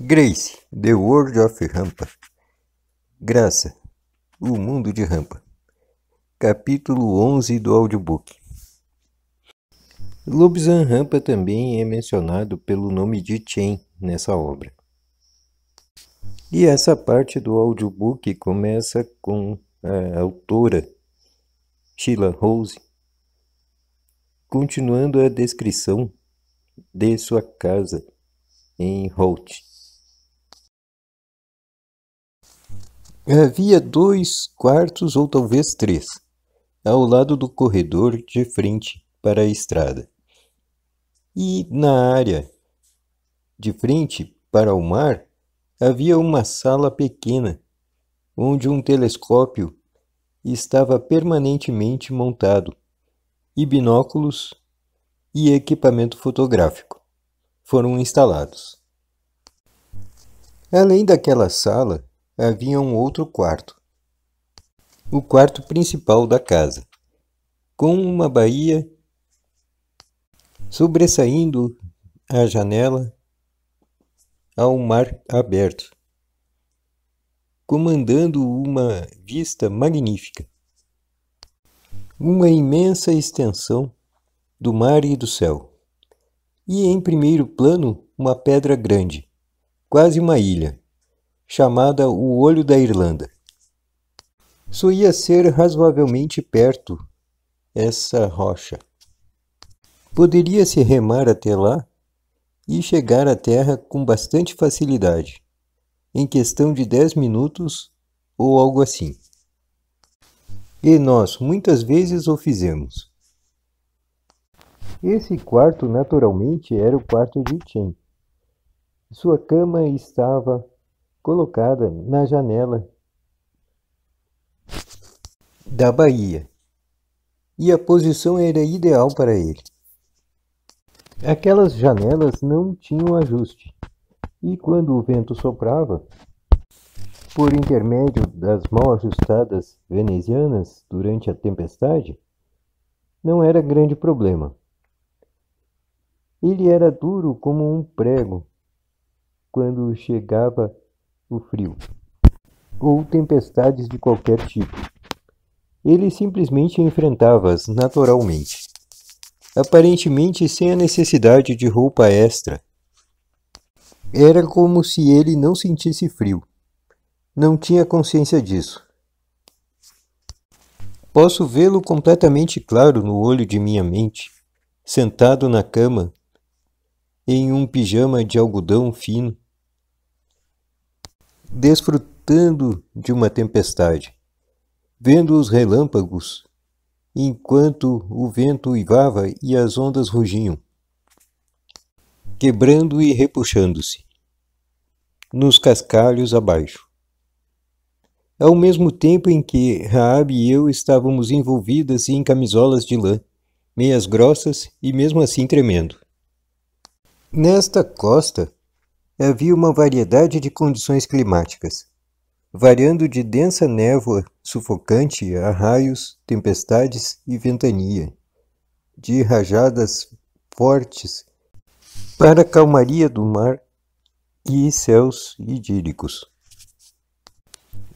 Grace, The World of Rampa. Graça, O Mundo de Rampa. Capítulo 11 do audiobook. Lobzan Rampa também é mencionado pelo nome de Chen nessa obra. E essa parte do audiobook começa com a autora Sheila Rose continuando a descrição de sua casa em Holt. Havia dois quartos ou talvez três, ao lado do corredor de frente para a estrada. E na área de frente para o mar havia uma sala pequena, onde um telescópio estava permanentemente montado, e binóculos e equipamento fotográfico foram instalados. Além daquela sala, havia um outro quarto, o quarto principal da casa, com uma baía sobressaindo a janela ao mar aberto, comandando uma vista magnífica, uma imensa extensão do mar e do céu, e em primeiro plano uma pedra grande, quase uma ilha chamada O Olho da Irlanda. Isso ia ser razoavelmente perto, essa rocha. Poderia-se remar até lá e chegar à terra com bastante facilidade, em questão de 10 minutos ou algo assim. E nós muitas vezes o fizemos. Esse quarto, naturalmente, era o quarto de Chen. Sua cama estava colocada na janela da Bahia, e a posição era ideal para ele. Aquelas janelas não tinham ajuste, e quando o vento soprava, por intermédio das mal ajustadas venezianas durante a tempestade, não era grande problema. Ele era duro como um prego quando chegava o frio, ou tempestades de qualquer tipo. Ele simplesmente enfrentava-as naturalmente, aparentemente sem a necessidade de roupa extra. Era como se ele não sentisse frio. Não tinha consciência disso. Posso vê-lo completamente claro no olho de minha mente, sentado na cama, em um pijama de algodão fino, desfrutando de uma tempestade, vendo os relâmpagos enquanto o vento uivava e as ondas rugiam, quebrando e repuxando-se, nos cascalhos abaixo. Ao mesmo tempo em que Raab e eu estávamos envolvidas em camisolas de lã, meias grossas e mesmo assim tremendo. Nesta costa, havia uma variedade de condições climáticas, variando de densa névoa sufocante a raios, tempestades e ventania, de rajadas fortes para a calmaria do mar e céus idílicos.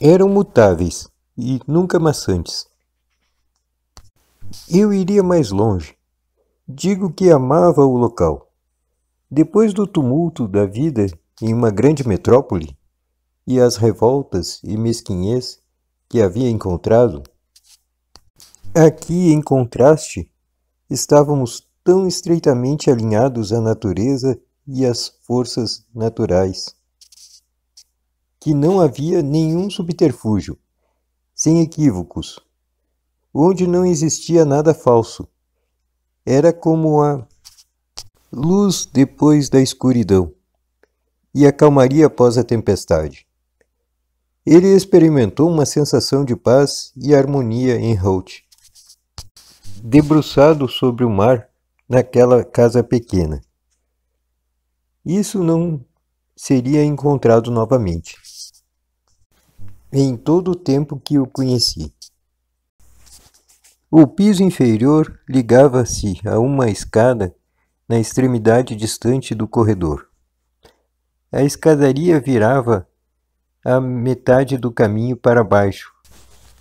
Eram mutáveis e nunca maçantes. Eu iria mais longe. Digo que amava o local depois do tumulto da vida em uma grande metrópole e as revoltas e mesquinhez que havia encontrado, aqui em contraste estávamos tão estreitamente alinhados à natureza e às forças naturais que não havia nenhum subterfúgio, sem equívocos, onde não existia nada falso. Era como a luz depois da escuridão e a calmaria após a tempestade. Ele experimentou uma sensação de paz e harmonia em Holt. Debruçado sobre o mar naquela casa pequena. Isso não seria encontrado novamente em todo o tempo que o conheci. O piso inferior ligava-se a uma escada na extremidade distante do corredor. A escadaria virava a metade do caminho para baixo,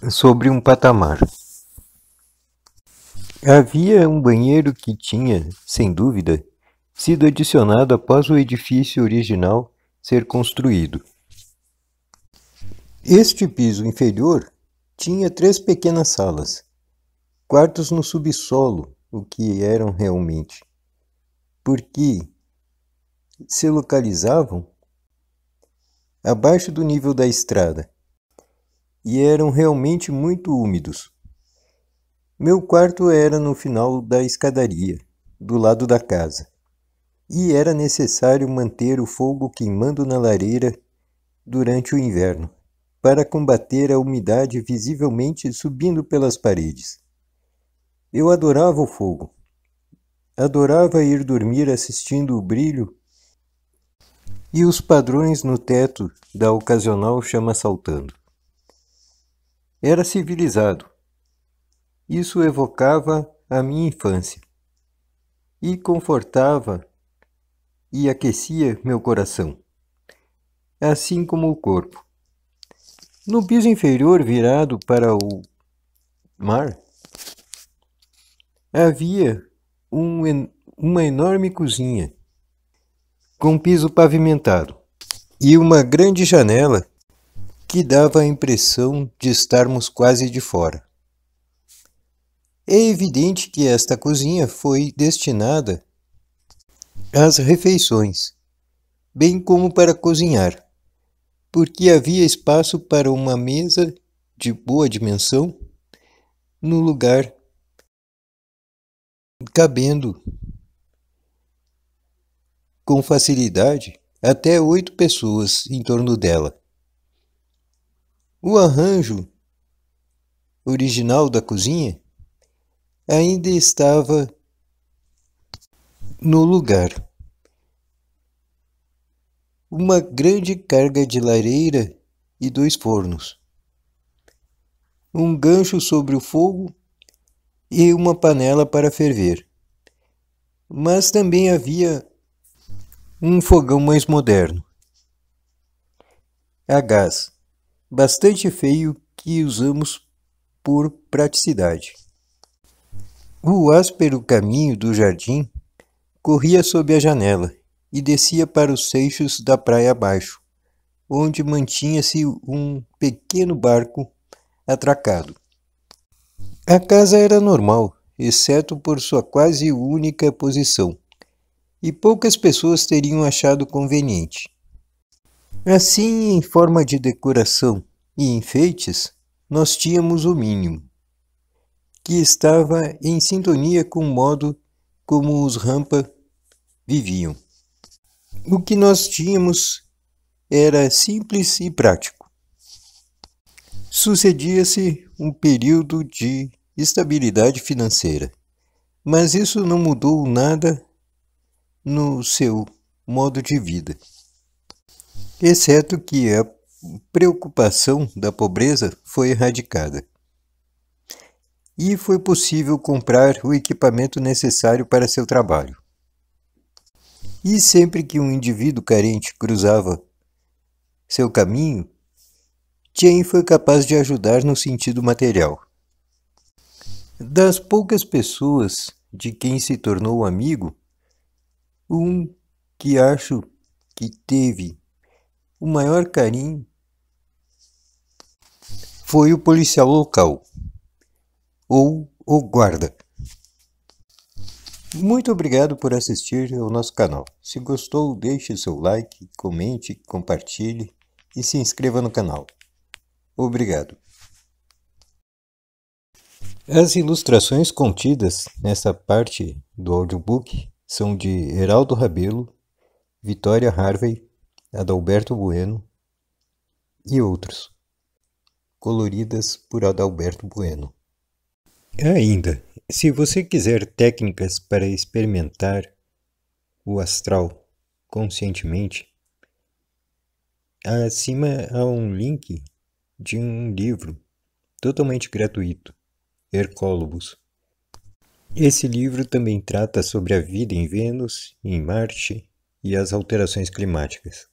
sobre um patamar. Havia um banheiro que tinha, sem dúvida, sido adicionado após o edifício original ser construído. Este piso inferior tinha três pequenas salas, quartos no subsolo, o que eram realmente porque se localizavam abaixo do nível da estrada e eram realmente muito úmidos. Meu quarto era no final da escadaria, do lado da casa, e era necessário manter o fogo queimando na lareira durante o inverno para combater a umidade visivelmente subindo pelas paredes. Eu adorava o fogo Adorava ir dormir assistindo o brilho e os padrões no teto da ocasional chama saltando. Era civilizado. Isso evocava a minha infância e confortava e aquecia meu coração, assim como o corpo. No piso inferior virado para o mar, havia um, uma enorme cozinha com piso pavimentado e uma grande janela que dava a impressão de estarmos quase de fora. É evidente que esta cozinha foi destinada às refeições, bem como para cozinhar, porque havia espaço para uma mesa de boa dimensão no lugar cabendo com facilidade até oito pessoas em torno dela. O arranjo original da cozinha ainda estava no lugar. Uma grande carga de lareira e dois fornos. Um gancho sobre o fogo e uma panela para ferver. Mas também havia um fogão mais moderno, a gás, bastante feio que usamos por praticidade. O áspero caminho do jardim corria sob a janela e descia para os seixos da praia abaixo, onde mantinha-se um pequeno barco atracado. A casa era normal, exceto por sua quase única posição, e poucas pessoas teriam achado conveniente. Assim, em forma de decoração e enfeites, nós tínhamos o mínimo, que estava em sintonia com o modo como os Rampa viviam. O que nós tínhamos era simples e prático. Sucedia-se um período de estabilidade financeira, mas isso não mudou nada no seu modo de vida, exceto que a preocupação da pobreza foi erradicada e foi possível comprar o equipamento necessário para seu trabalho. E sempre que um indivíduo carente cruzava seu caminho, quem foi capaz de ajudar no sentido material. Das poucas pessoas de quem se tornou amigo, um que acho que teve o maior carinho foi o policial local ou o guarda. Muito obrigado por assistir ao nosso canal. Se gostou, deixe seu like, comente, compartilhe e se inscreva no canal. Obrigado. As ilustrações contidas nessa parte do audiobook são de Heraldo Rabelo, Vitória Harvey, Adalberto Bueno e outros, coloridas por Adalberto Bueno. Ainda, se você quiser técnicas para experimentar o astral conscientemente, acima há um link de um livro totalmente gratuito, Hercólobos. Esse livro também trata sobre a vida em Vênus, em Marte e as alterações climáticas.